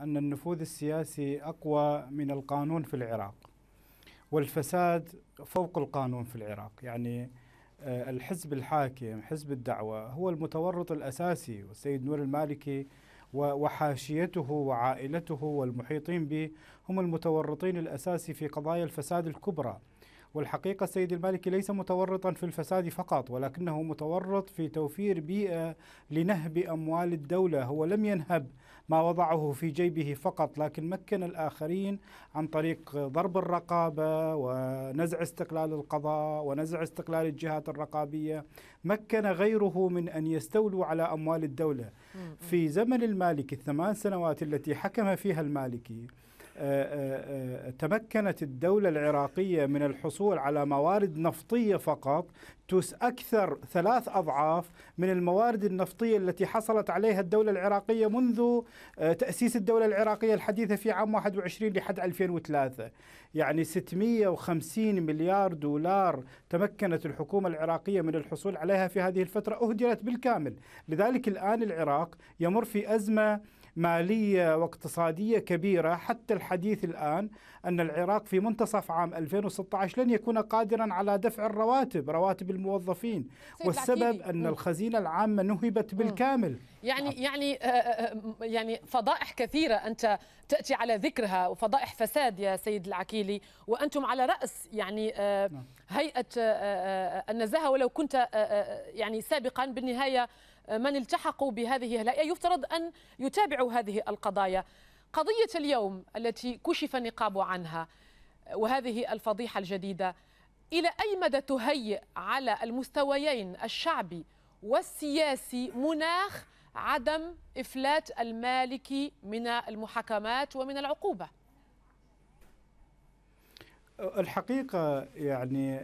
أن النفوذ السياسي أقوى من القانون في العراق والفساد فوق القانون في العراق يعني آه، الحزب الحاكم حزب الدعوة هو المتورط الأساسي والسيد نور المالكي وحاشيته وعائلته والمحيطين به هم المتورطين الأساسي في قضايا الفساد الكبرى والحقيقة السيد المالكي ليس متورطا في الفساد فقط ولكنه متورط في توفير بيئة لنهب أموال الدولة هو لم ينهب ما وضعه في جيبه فقط لكن مكن الآخرين عن طريق ضرب الرقابة ونزع استقلال القضاء ونزع استقلال الجهات الرقابية مكن غيره من أن يستولوا على أموال الدولة في زمن المالكي الثمان سنوات التي حكم فيها المالكي آه، آه، آه، تمكنت الدولة العراقية من الحصول على موارد نفطية فقط أكثر ثلاث أضعاف من الموارد النفطية التي حصلت عليها الدولة العراقية منذ آه، تأسيس الدولة العراقية الحديثة في عام 21 لحد 2003 يعني 650 مليار دولار تمكنت الحكومة العراقية من الحصول عليها في هذه الفترة أهدرت بالكامل لذلك الآن العراق يمر في أزمة مالية واقتصادية كبيرة حتى الحديث الآن أن العراق في منتصف عام 2016 لن يكون قادرا على دفع الرواتب رواتب الموظفين والسبب أن الخزينة العامة نهبت بالكامل يعني يعني آه، آه، آه، يعني فضائح كثيرة أنت تأتي على ذكرها وفضائح فساد يا سيد العكيلي وأنتم على رأس يعني نعم. هيئة النزاهة ولو كنت يعني سابقا بالنهاية من التحقوا بهذه الهيئة يفترض أن يتابعوا هذه القضايا قضية اليوم التي كشف النقاب عنها وهذه الفضيحة الجديدة إلى أي مدى تهيئ على المستويين الشعبي والسياسي مناخ عدم إفلات المالكي من المحاكمات ومن العقوبة؟ الحقيقة يعني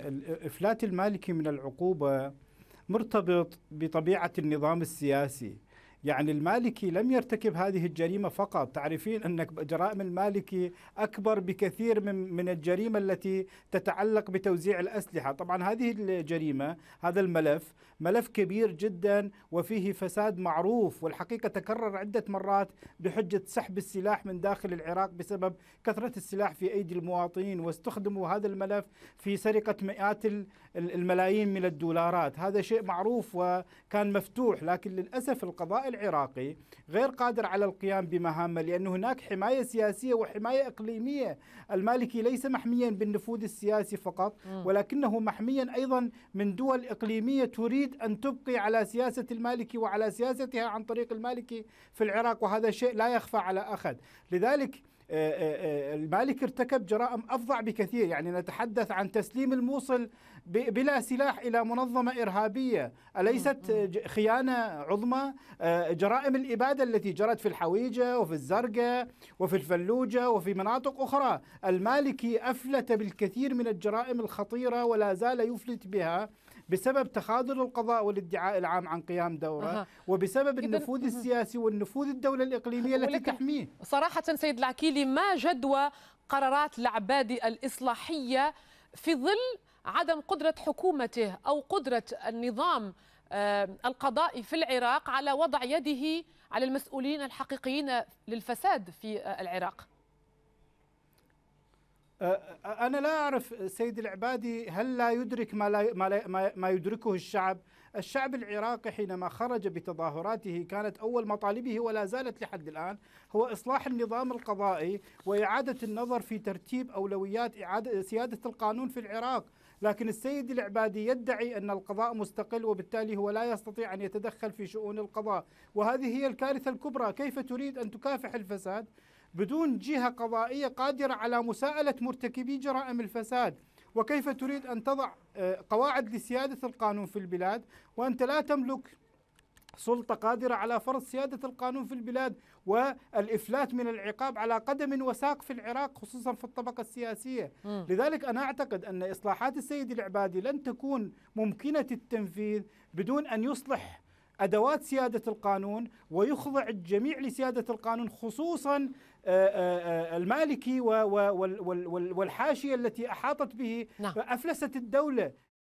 إفلات المالكي من العقوبة مرتبط بطبيعة النظام السياسي يعني المالكي لم يرتكب هذه الجريمة فقط تعرفين أن جرائم المالكي أكبر بكثير من, من الجريمة التي تتعلق بتوزيع الأسلحة طبعا هذه الجريمة هذا الملف ملف كبير جدا وفيه فساد معروف والحقيقة تكرر عدة مرات بحجة سحب السلاح من داخل العراق بسبب كثرة السلاح في أيدي المواطنين واستخدموا هذا الملف في سرقة مئات الملايين من الدولارات هذا شيء معروف وكان مفتوح لكن للأسف القضاء العراقي غير قادر على القيام بمهامه لأن هناك حماية سياسية وحماية إقليمية المالكي ليس محميا بالنفوذ السياسي فقط ولكنه محميا أيضا من دول إقليمية تريد أن تبقي على سياسة المالكي وعلى سياستها عن طريق المالكي في العراق وهذا شيء لا يخفى على أحد لذلك آه، آه، آه، المالك ارتكب جرائم أفظع بكثير يعني نتحدث عن تسليم الموصل بلا سلاح إلى منظمة إرهابية أليست خيانة عظمى جرائم الإبادة التي جرت في الحويجة وفي الزرقاء وفي الفلوجة وفي مناطق أخرى المالكي أفلت بالكثير من الجرائم الخطيرة ولا زال يفلت بها بسبب تخاذل القضاء والادعاء العام عن قيام دوره أه. وبسبب النفوذ السياسي والنفوذ الدوله الاقليميه التي تحميه صراحه سيد العكيلي ما جدوى قرارات العبادي الاصلاحيه في ظل عدم قدره حكومته او قدره النظام آه، القضائي في العراق على وضع يده على المسؤولين الحقيقيين للفساد في آه، العراق أنا لا أعرف سيد العبادي هل لا يدرك ما, لا ما, لا ما يدركه الشعب الشعب العراقي حينما خرج بتظاهراته كانت أول مطالبه ولا زالت لحد الآن هو إصلاح النظام القضائي وإعادة النظر في ترتيب أولويات إعادة سيادة القانون في العراق لكن السيد العبادي يدعي أن القضاء مستقل وبالتالي هو لا يستطيع أن يتدخل في شؤون القضاء وهذه هي الكارثة الكبرى كيف تريد أن تكافح الفساد بدون جهة قضائية قادرة على مساءلة مرتكبي جرائم الفساد وكيف تريد أن تضع آه، قواعد لسيادة القانون في البلاد وأنت لا تملك سلطة قادرة على فرض سيادة القانون في البلاد والإفلات من العقاب على قدم وساق في العراق خصوصا في الطبقة السياسية م. لذلك أنا أعتقد أن إصلاحات السيد العبادي لن تكون ممكنة التنفيذ بدون أن يصلح ادوات سياده القانون ويخضع الجميع لسياده القانون خصوصا آه، آه، آه، المالكي والحاشيه التي احاطت به نعم. افلست الدوله